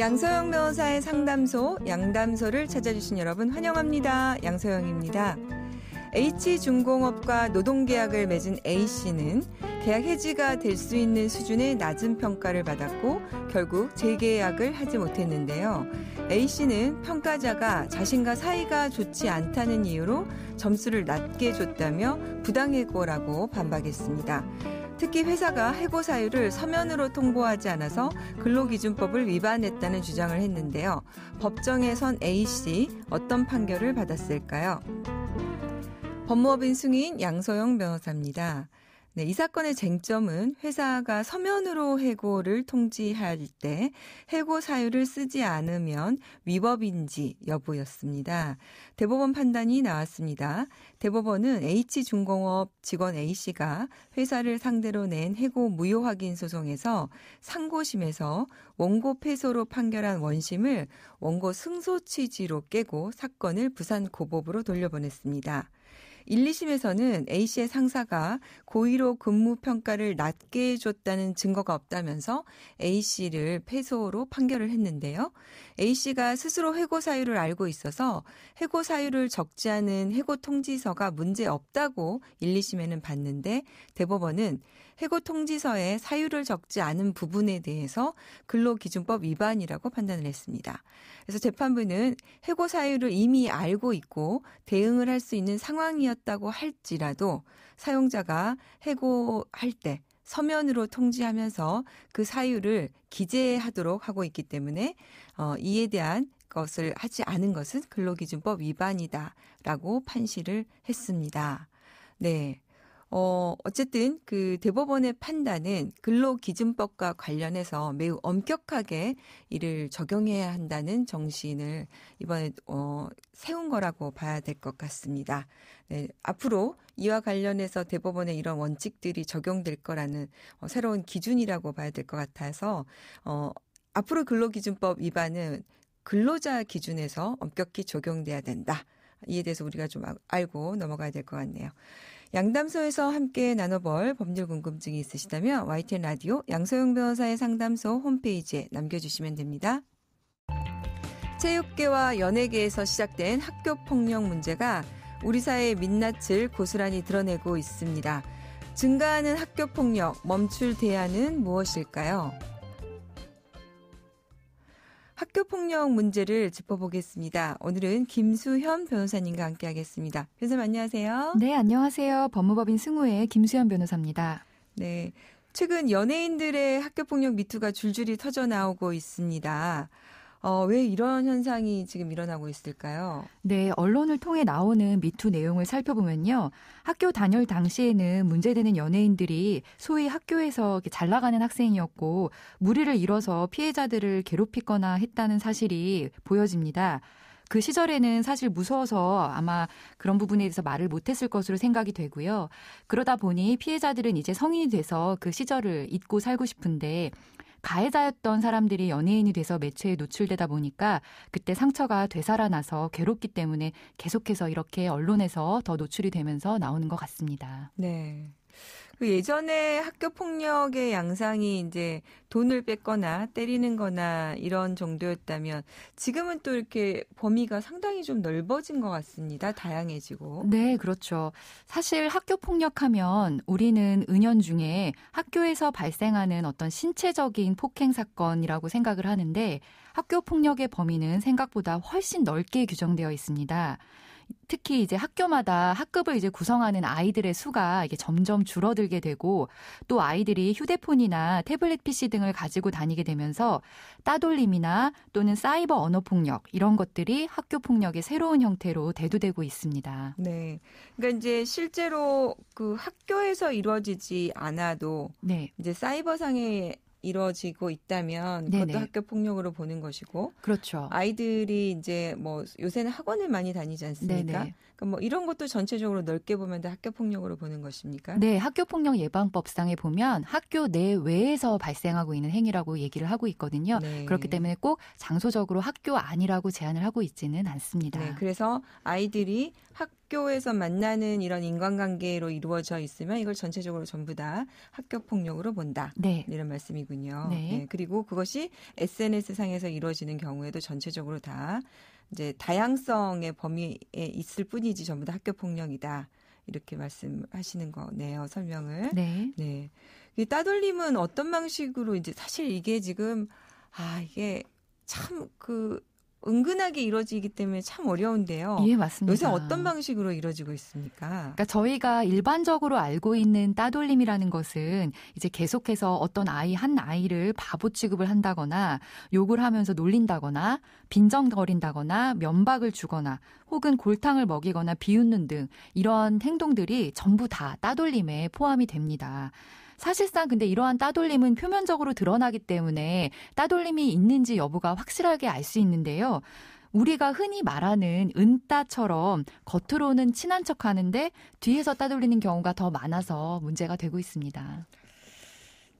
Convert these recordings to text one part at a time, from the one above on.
양서영 변호사의 상담소, 양담소를 찾아주신 여러분 환영합니다. 양서영입니다. H중공업과 노동계약을 맺은 A씨는 계약 해지가 될 수 있는 수준의 낮은 평가를 받았고 결국 재계약을 하지 못했는데요. A씨는 평가자가 자신과 사이가 좋지 않다는 이유로 점수를 낮게 줬다며 부당해고라고 반박했습니다. 특히 회사가 해고 사유를 서면으로 통보하지 않아서 근로기준법을 위반했다는 주장을 했는데요. 법정에선 A씨 어떤 판결을 받았을까요? 법무법인 승인 양소영 변호사입니다. 네, 이 사건의 쟁점은 회사가 서면으로 해고를 통지할 때 해고 사유를 쓰지 않으면 위법인지 여부였습니다. 대법원 판단이 나왔습니다. 대법원은 H중공업 직원 A씨가 회사를 상대로 낸 해고 무효 확인 소송에서 상고심에서 원고 패소로 판결한 원심을 원고 승소 취지로 깨고 사건을 부산 고법으로 돌려보냈습니다. 1, 2심에서는 A씨의 상사가 고의로 근무 평가를 낮게 해 줬다는 증거가 없다면서 A씨를 패소로 판결을 했는데요. A씨가 스스로 해고 사유를 알고 있어서 해고 사유를 적지 않은 해고 통지서가 문제 없다고 1, 2심에는 봤는데 대법원은 해고 통지서에 사유를 적지 않은 부분에 대해서 근로기준법 위반이라고 판단을 했습니다. 그래서 재판부는 해고 사유를 이미 알고 있고 대응을 할 수 있는 상황이었다고 할지라도 사용자가 해고할 때 서면으로 통지하면서 그 사유를 기재하도록 하고 있기 때문에 어, 이에 대한 것을 하지 않은 것은 근로기준법 위반이다라고 판시를 했습니다. 네. 어, 어쨌든 그 대법원의 판단은 근로기준법과 관련해서 매우 엄격하게 이를 적용해야 한다는 정신을 이번에 어, 세운 거라고 봐야 될 것 같습니다. 네, 앞으로 이와 관련해서 대법원의 이런 원칙들이 적용될 거라는 어, 새로운 기준이라고 봐야 될 것 같아서 어, 앞으로 근로기준법 위반은 근로자 기준에서 엄격히 적용돼야 된다. 이에 대해서 우리가 좀 아, 알고 넘어가야 될 것 같네요. 양담소에서 함께 나눠볼 법률 궁금증이 있으시다면 YTN 라디오 양소영 변호사의 상담소 홈페이지에 남겨주시면 됩니다. 체육계와 연예계에서 시작된 학교 폭력 문제가 우리 사회의 민낯을 고스란히 드러내고 있습니다. 증가하는 학교 폭력 멈출 대안은 무엇일까요? 학교 폭력 문제를 짚어보겠습니다. 오늘은 김수현 변호사님과 함께하겠습니다. 변호사님 안녕하세요. 네, 안녕하세요. 법무법인 승우의 김수현 변호사입니다. 네. 최근 연예인들의 학교 폭력 미투가 줄줄이 터져 나오고 있습니다. 어, 왜 이런 현상이 지금 일어나고 있을까요? 네, 언론을 통해 나오는 미투 내용을 살펴보면요. 학교 단열 당시에는 문제되는 연예인들이 소위 학교에서 잘 나가는 학생이었고 무리를 이뤄서 피해자들을 괴롭히거나 했다는 사실이 보여집니다. 그 시절에는 사실 무서워서 아마 그런 부분에 대해서 말을 못했을 것으로 생각이 되고요. 그러다 보니 피해자들은 이제 성인이 돼서 그 시절을 잊고 살고 싶은데 가해자였던 사람들이 연예인이 돼서 매체에 노출되다 보니까 그때 상처가 되살아나서 괴롭기 때문에 계속해서 이렇게 언론에서 더 노출이 되면서 나오는 것 같습니다. 네. 그 예전에 학교 폭력의 양상이 이제 돈을 뺏거나 때리는 거나 이런 정도였다면 지금은 또 이렇게 범위가 상당히 좀 넓어진 것 같습니다. 다양해지고. 네, 그렇죠. 사실 학교 폭력하면 우리는 은연 중에 학교에서 발생하는 어떤 신체적인 폭행 사건이라고 생각을 하는데 학교 폭력의 범위는 생각보다 훨씬 넓게 규정되어 있습니다. 특히 이제 학교마다 학급을 이제 구성하는 아이들의 수가 이게 점점 줄어들게 되고 또 아이들이 휴대폰이나 태블릿 PC 등을 가지고 다니게 되면서 따돌림이나 또는 사이버 언어 폭력 이런 것들이 학교 폭력의 새로운 형태로 대두되고 있습니다. 네. 그러니까 이제 실제로 그 학교에서 이루어지지 않아도 네. 이제 사이버 상해 이루어지고 있다면 그것도 학교 폭력으로 보는 것이고 그렇죠. 아이들이 이제 뭐 요새는 학원을 많이 다니지 않습니까? 그러니까 뭐 이런 것도 전체적으로 넓게 보면 학교 폭력으로 보는 것입니까? 네, 학교 폭력 예방법상에 보면 학교 내외에서 발생하고 있는 행위라고 얘기를 하고 있거든요. 네. 그렇기 때문에 꼭 장소적으로 학교 안이라고 제한을 하고 있지는 않습니다. 네, 그래서 아이들이 학 학교에서 만나는 이런 인간관계로 이루어져 있으면 이걸 전체적으로 전부 다 학교 폭력으로 본다. 네. 이런 말씀이군요. 네. 네. 그리고 그것이 SNS 상에서 이루어지는 경우에도 전체적으로 다 이제 다양성의 범위에 있을 뿐이지 전부 다 학교 폭력이다. 이렇게 말씀하시는 거네요. 설명을. 네. 네. 따돌림은 어떤 방식으로 이제 사실 이게 지금 아, 이게 참그 은근하게 이루어지기 때문에 참 어려운데요. 예, 맞습니다. 요새 어떤 방식으로 이루어지고 있습니까? 그러니까 저희가 일반적으로 알고 있는 따돌림이라는 것은 이제 계속해서 어떤 아이 한 아이를 바보 취급을 한다거나 욕을 하면서 놀린다거나 빈정거린다거나 면박을 주거나 혹은 골탕을 먹이거나 비웃는 등 이런 행동들이 전부 다 따돌림에 포함이 됩니다. 사실상 근데 이러한 따돌림은 표면적으로 드러나기 때문에 따돌림이 있는지 여부가 확실하게 알 수 있는데요. 우리가 흔히 말하는 은따처럼 겉으로는 친한 척 하는데 뒤에서 따돌리는 경우가 더 많아서 문제가 되고 있습니다.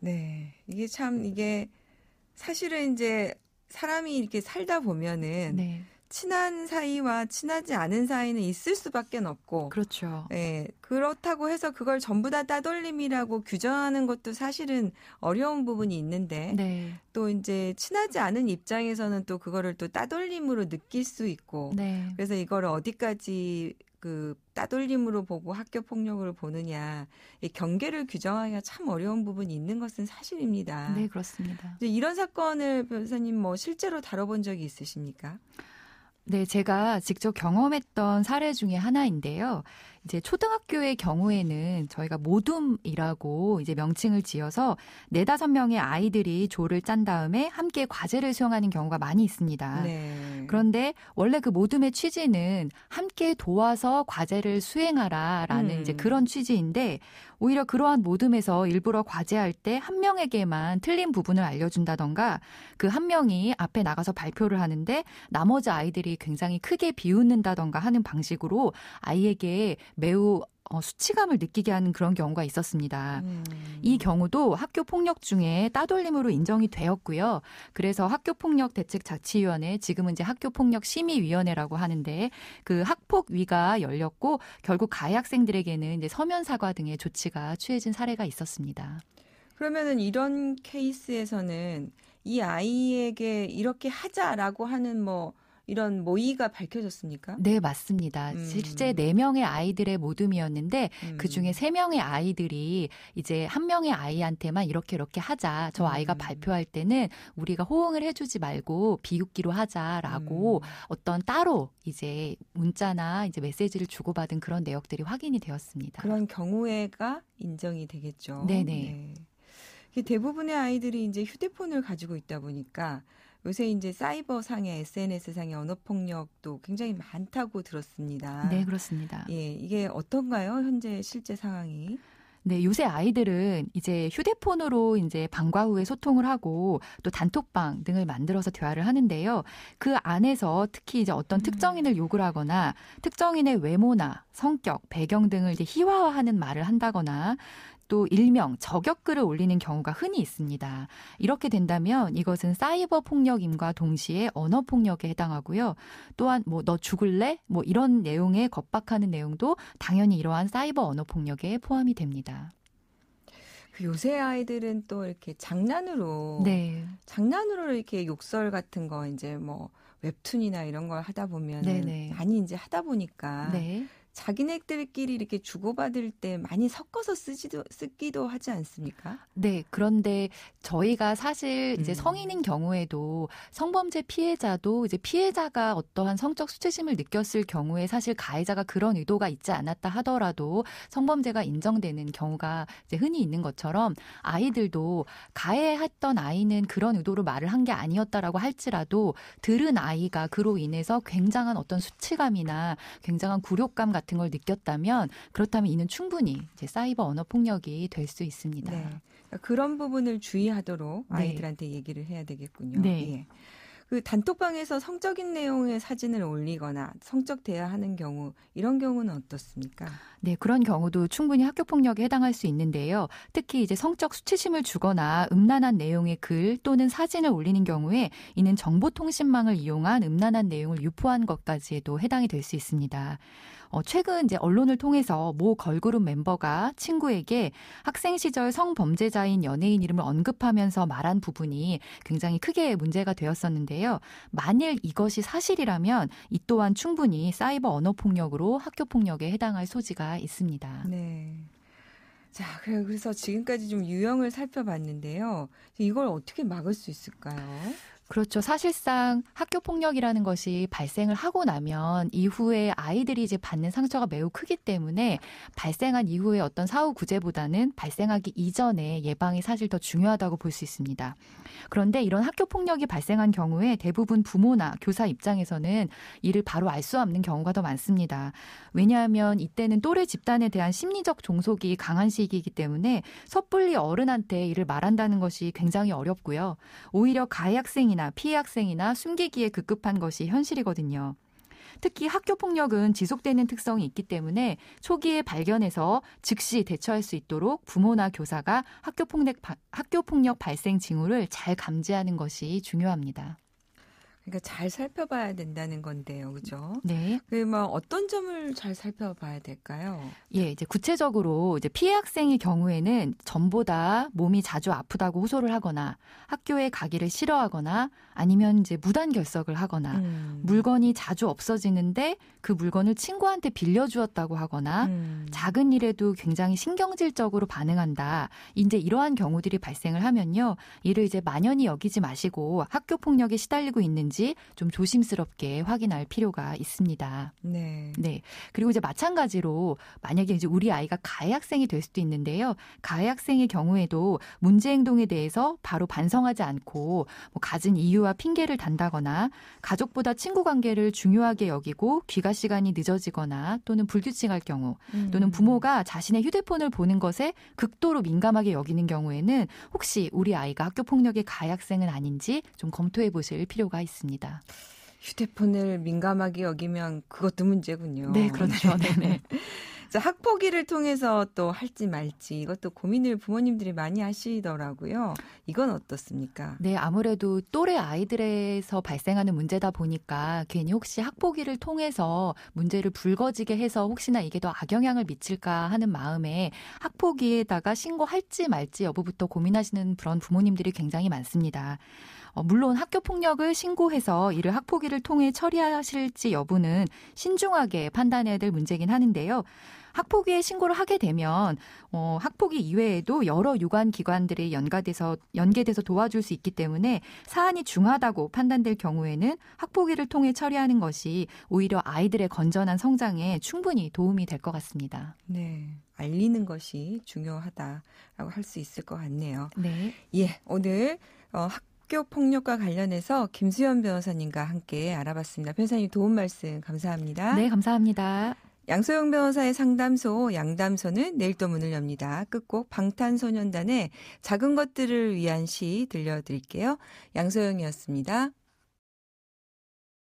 네. 이게 참 이게 사실은 이제 사람이 이렇게 살다 보면은 네. 친한 사이와 친하지 않은 사이는 있을 수밖에 없고 그렇죠. 예. 그렇다고 해서 그걸 전부 다 따돌림이라고 규정하는 것도 사실은 어려운 부분이 있는데 네. 또 이제 친하지 않은 입장에서는 또 그거를 또 따돌림으로 느낄 수 있고 네. 그래서 이걸 어디까지 그 따돌림으로 보고 학교 폭력을 보느냐 이 경계를 규정하기가 참 어려운 부분이 있는 것은 사실입니다. 네 그렇습니다. 이런 사건을 변호사님 뭐 실제로 다뤄본 적이 있으십니까? 네, 제가 직접 경험했던 사례 중에 하나인데요. 이제 초등학교의 경우에는 저희가 모둠이라고 이제 명칭을 지어서 네다섯 명의 아이들이 조를 짠 다음에 함께 과제를 수행하는 경우가 많이 있습니다. 네. 그런데 원래 그 모둠의 취지는 함께 도와서 과제를 수행하라라는 음. 이제 그런 취지인데 오히려 그러한 모둠에서 일부러 과제할 때 한 명에게만 틀린 부분을 알려준다던가 그 한 명이 앞에 나가서 발표를 하는데 나머지 아이들이 굉장히 크게 비웃는다던가 하는 방식으로 아이에게 매우 어, 수치감을 느끼게 하는 그런 경우가 있었습니다. 음. 이 경우도 학교 폭력 중에 따돌림으로 인정이 되었고요. 그래서 학교 폭력 대책 자치위원회 지금은 이제 학교 폭력 심의위원회라고 하는데 그 학폭위가 열렸고 결국 가해 학생들에게는 이제 서면 사과 등의 조치가 취해진 사례가 있었습니다. 그러면은 이런 케이스에서는 이 아이에게 이렇게 하자라고 하는 뭐 이런 모의가 밝혀졌습니까? 네, 맞습니다. 음. 실제 4명의 아이들의 모둠이었는데 음. 그중에 3명의 아이들이 이제 1명의 아이한테만 이렇게 이렇게 하자. 저 아이가 음. 발표할 때는 우리가 호응을 해 주지 말고 비웃기로 하자라고 음. 어떤 따로 이제 문자나 이제 메시지를 주고받은 그런 내역들이 확인이 되었습니다. 그런 경우에가 인정이 되겠죠. 네네. 네. 대부분의 아이들이 이제 휴대폰을 가지고 있다 보니까 요새 이제 사이버 상에 SNS 상의 언어 폭력도 굉장히 많다고 들었습니다. 네, 그렇습니다. 예, 이게 어떤가요? 현재 실제 상황이? 네, 요새 아이들은 이제 휴대폰으로 이제 방과 후에 소통을 하고 또 단톡방 등을 만들어서 대화를 하는데요. 그 안에서 특히 이제 어떤 음. 특정인을 욕을 하거나 특정인의 외모나 성격, 배경 등을 이제 희화화하는 말을 한다거나 또 일명 저격글을 올리는 경우가 흔히 있습니다. 이렇게 된다면 이것은 사이버 폭력임과 동시에 언어 폭력에 해당하고요. 또한 뭐 너 죽을래? 뭐 이런 내용에 겁박하는 내용도 당연히 이러한 사이버 언어 폭력에 포함이 됩니다. 그 요새 아이들은 또 이렇게 장난으로 네. 장난으로 이렇게 욕설 같은 거 이제 뭐 웹툰이나 이런 걸 하다 보면 많이 이제 하다 보니까 네. 자기네들끼리 이렇게 주고받을 때 많이 섞어서 쓰지도 쓰기도 하지 않습니까? 네. 그런데 저희가 사실 이제 음. 성인인 경우에도 성범죄 피해자도 이제 피해자가 어떠한 성적 수치심을 느꼈을 경우에 사실 가해자가 그런 의도가 있지 않았다 하더라도 성범죄가 인정되는 경우가 이제 흔히 있는 것처럼 아이들도 가해했던 아이는 그런 의도로 말을 한 게 아니었다라고 할지라도 들은 아이가 그로 인해서 굉장한 어떤 수치감이나 굉장한 굴욕감 같은 같은 걸 느꼈다면 그렇다면 이는 충분히 이제 사이버 언어 폭력이 될 수 있습니다. 네. 그러니까 그런 부분을 주의하도록 네. 아이들한테 얘기를 해야 되겠군요. 네. 예. 그 단톡방에서 성적인 내용의 사진을 올리거나 성적 대화하는 경우 이런 경우는 어떻습니까? 네, 그런 경우도 충분히 학교 폭력에 해당할 수 있는데요. 특히 이제 성적 수치심을 주거나 음란한 내용의 글 또는 사진을 올리는 경우에 이는 정보통신망을 이용한 음란한 내용을 유포한 것까지도 해당이 될 수 있습니다. 어, 최근 이제 언론을 통해서 모 걸그룹 멤버가 친구에게 학생 시절 성범죄자인 연예인 이름을 언급하면서 말한 부분이 굉장히 크게 문제가 되었었는데요. 만일 이것이 사실이라면 이 또한 충분히 사이버 언어 폭력으로 학교 폭력에 해당할 소지가 있습니다. 네. 자, 그래서 지금까지 좀 유형을 살펴봤는데요. 이걸 어떻게 막을 수 있을까요? 그렇죠. 사실상 학교 폭력이라는 것이 발생을 하고 나면 이후에 아이들이 이제 받는 상처가 매우 크기 때문에 발생한 이후에 어떤 사후 구제보다는 발생하기 이전에 예방이 사실 더 중요하다고 볼 수 있습니다. 그런데 이런 학교 폭력이 발생한 경우에 대부분 부모나 교사 입장에서는 이를 바로 알 수 없는 경우가 더 많습니다. 왜냐하면 이때는 또래 집단에 대한 심리적 종속이 강한 시기이기 때문에 섣불리 어른한테 이를 말한다는 것이 굉장히 어렵고요. 오히려 가해 학생이나 학생이나 피해 학생이나 숨기기에 급급한 것이 현실이거든요. 특히 학교 폭력은 지속되는 특성이 있기 때문에 초기에 발견해서 즉시 대처할 수 있도록 부모나 교사가 학교 폭력, 학교 폭력 발생 징후를 잘 감지하는 것이 중요합니다. 그러니까 잘 살펴봐야 된다는 건데요, 그죠? 네. 그막 뭐 어떤 점을 잘 살펴봐야 될까요? 예, 이제 구체적으로 이제 피해 학생의 경우에는 전보다 몸이 자주 아프다고 호소를 하거나 학교에 가기를 싫어하거나 아니면 이제 무단 결석을 하거나 음. 물건이 자주 없어지는데 그 물건을 친구한테 빌려주었다고 하거나 음. 작은 일에도 굉장히 신경질적으로 반응한다. 이제 이러한 경우들이 발생을 하면요, 이를 이제 만연히 여기지 마시고 학교 폭력에 시달리고 있는지 있는지 좀 조심스럽게 확인할 필요가 있습니다. 네. 네. 그리고 이제 마찬가지로 만약에 이제 우리 아이가 가해 학생이 될 수도 있는데요. 가해 학생의 경우에도 문제 행동에 대해서 바로 반성하지 않고 뭐 가진 이유와 핑계를 단다거나 가족보다 친구 관계를 중요하게 여기고 귀가 시간이 늦어지거나 또는 불규칙할 경우 또는 음. 부모가 자신의 휴대폰을 보는 것에 극도로 민감하게 여기는 경우에는 혹시 우리 아이가 학교 폭력의 가해 학생은 아닌지 좀 검토해 보실 필요가 있습니다. 있습니다. 휴대폰을 민감하게 여기면 그것도 문제군요. 네, 그렇죠. 네. 네네. 학폭위를 통해서 또 할지 말지 이것도 고민을 부모님들이 많이 하시더라고요. 이건 어떻습니까? 네, 아무래도 또래 아이들에서 발생하는 문제다 보니까 괜히 혹시 학폭위를 통해서 문제를 불거지게 해서 혹시나 이게 더 악영향을 미칠까 하는 마음에 학폭위에다가 신고할지 말지 여부부터 고민하시는 그런 부모님들이 굉장히 많습니다. 어, 물론 학교 폭력을 신고해서 이를 학폭위를 통해 처리하실지 여부는 신중하게 판단해야 될 문제긴 하는데요. 학폭위에 신고를 하게 되면 어, 학폭위 이외에도 여러 유관 기관들이 연가돼서 연계돼서 도와줄 수 있기 때문에 사안이 중하다고 판단될 경우에는 학폭위를 통해 처리하는 것이 오히려 아이들의 건전한 성장에 충분히 도움이 될 것 같습니다. 네. 알리는 것이 중요하다라고 할 수 있을 것 같네요. 네. 예, 오늘 어, 학 학교 폭력과 관련해서 김수현 변호사님과 함께 알아봤습니다. 변호사님 도움 말씀 감사합니다. 네, 감사합니다. 양소영 변호사의 상담소 양담소는 내일 또 문을 엽니다. 끝곡 방탄소년단의 작은 것들을 위한 시 들려드릴게요. 양소영이었습니다.